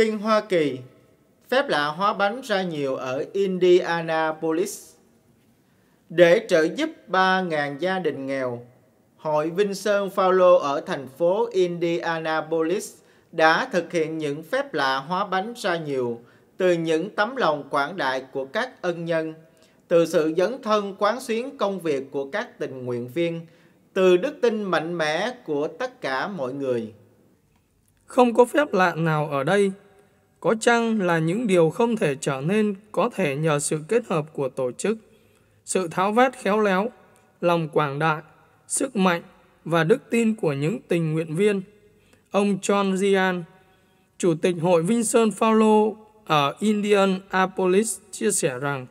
Tinh Hoa Kỳ phép lạ hóa bánh ra nhiều ở Indianapolis. Để trợ giúp 3.000 gia đình nghèo, Hội Vinh Sơn Phaolô ở thành phố Indianapolis đã thực hiện những phép lạ hóa bánh ra nhiều từ những tấm lòng quảng đại của các ân nhân, từ sự dấn thân quán xuyến công việc của các tình nguyện viên, từ đức tin mạnh mẽ của tất cả mọi người. Không có phép lạ nào ở đây có chăng là những điều không thể trở nên có thể nhờ sự kết hợp của tổ chức sự tháo vát khéo léo lòng quảng đại sức mạnh và đức tin của những tình nguyện viên ông John Gian chủ tịch hội Vincent Paulo ở Indianapolis chia sẻ rằng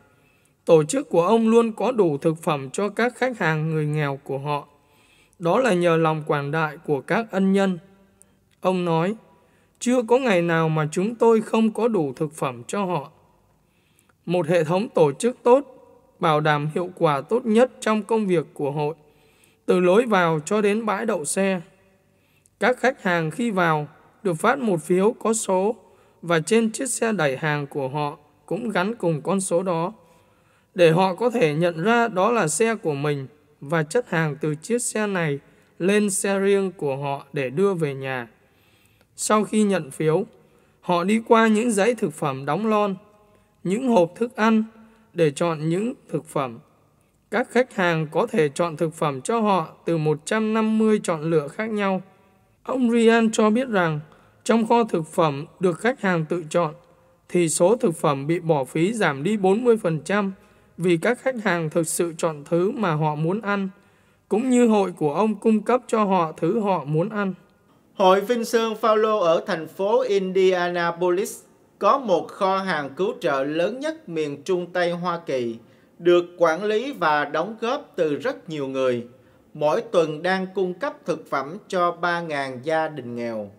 tổ chức của ông luôn có đủ thực phẩm cho các khách hàng người nghèo của họ đó là nhờ lòng quảng đại của các ân nhân ông nói chưa có ngày nào mà chúng tôi không có đủ thực phẩm cho họ. Một hệ thống tổ chức tốt bảo đảm hiệu quả tốt nhất trong công việc của hội, từ lối vào cho đến bãi đậu xe. Các khách hàng khi vào được phát một phiếu có số và trên chiếc xe đẩy hàng của họ cũng gắn cùng con số đó để họ có thể nhận ra đó là xe của mình và chất hàng từ chiếc xe này lên xe riêng của họ để đưa về nhà. Sau khi nhận phiếu, họ đi qua những dãy thực phẩm đóng lon, những hộp thức ăn để chọn những thực phẩm. Các khách hàng có thể chọn thực phẩm cho họ từ 150 chọn lựa khác nhau. Ông Ryan cho biết rằng trong kho thực phẩm được khách hàng tự chọn thì số thực phẩm bị bỏ phí giảm đi 40% vì các khách hàng thực sự chọn thứ mà họ muốn ăn cũng như hội của ông cung cấp cho họ thứ họ muốn ăn. Hội Vinh Sơn Phaolô ở thành phố Indianapolis có một kho hàng cứu trợ lớn nhất miền Trung Tây Hoa Kỳ, được quản lý và đóng góp từ rất nhiều người, mỗi tuần đang cung cấp thực phẩm cho 3.000 gia đình nghèo.